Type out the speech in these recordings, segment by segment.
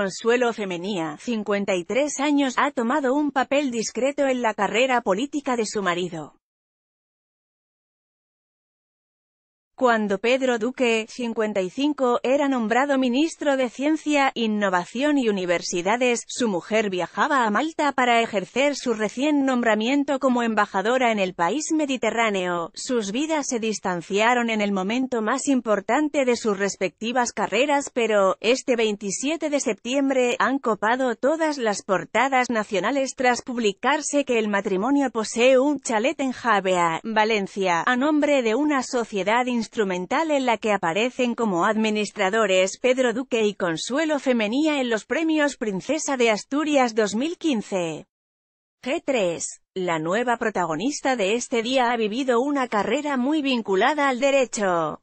Consuelo Femenía, 53 años, ha tomado un papel discreto en la carrera política de su marido. Cuando Pedro Duque, 55, era nombrado ministro de Ciencia, Innovación y Universidades, su mujer viajaba a Malta para ejercer su recién nombramiento como embajadora en el país mediterráneo. Sus vidas se distanciaron en el momento más importante de sus respectivas carreras pero, este 27 de septiembre, han copado todas las portadas nacionales tras publicarse que el matrimonio posee un chalet en Javea, Valencia, a nombre de una sociedad institucional instrumental en la que aparecen como administradores Pedro Duque y Consuelo Femenía en los premios Princesa de Asturias 2015. G3. La nueva protagonista de este día ha vivido una carrera muy vinculada al derecho.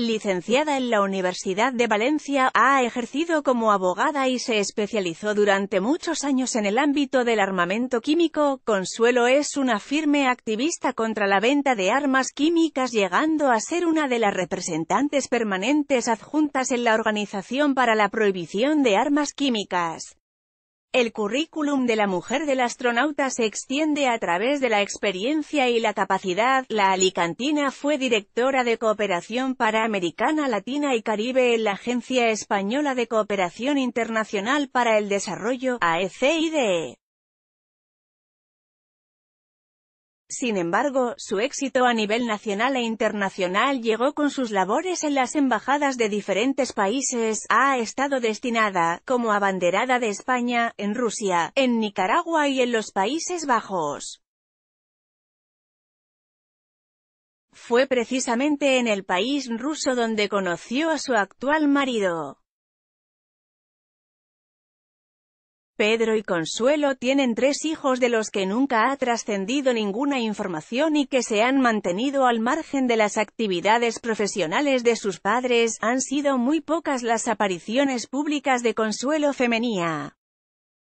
Licenciada en la Universidad de Valencia, ha ejercido como abogada y se especializó durante muchos años en el ámbito del armamento químico. Consuelo es una firme activista contra la venta de armas químicas llegando a ser una de las representantes permanentes adjuntas en la Organización para la Prohibición de Armas Químicas. El currículum de la mujer del astronauta se extiende a través de la experiencia y la capacidad. La alicantina fue directora de cooperación para Americana Latina y Caribe en la Agencia Española de Cooperación Internacional para el Desarrollo, AECIDE. Sin embargo, su éxito a nivel nacional e internacional llegó con sus labores en las embajadas de diferentes países, ha estado destinada, como abanderada de España, en Rusia, en Nicaragua y en los Países Bajos. Fue precisamente en el país ruso donde conoció a su actual marido. Pedro y Consuelo tienen tres hijos de los que nunca ha trascendido ninguna información y que se han mantenido al margen de las actividades profesionales de sus padres, han sido muy pocas las apariciones públicas de Consuelo Femenía.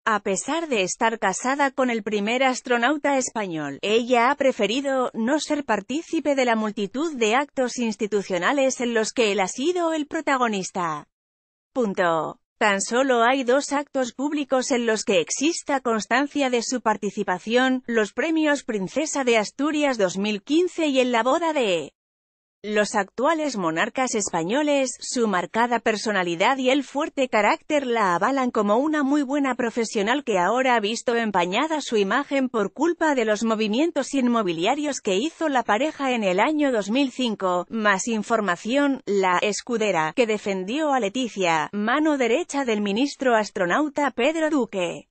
A pesar de estar casada con el primer astronauta español, ella ha preferido no ser partícipe de la multitud de actos institucionales en los que él ha sido el protagonista. Punto. Tan solo hay dos actos públicos en los que exista constancia de su participación, los premios Princesa de Asturias 2015 y en la boda de los actuales monarcas españoles, su marcada personalidad y el fuerte carácter la avalan como una muy buena profesional que ahora ha visto empañada su imagen por culpa de los movimientos inmobiliarios que hizo la pareja en el año 2005. Más información, la escudera, que defendió a Leticia, mano derecha del ministro astronauta Pedro Duque.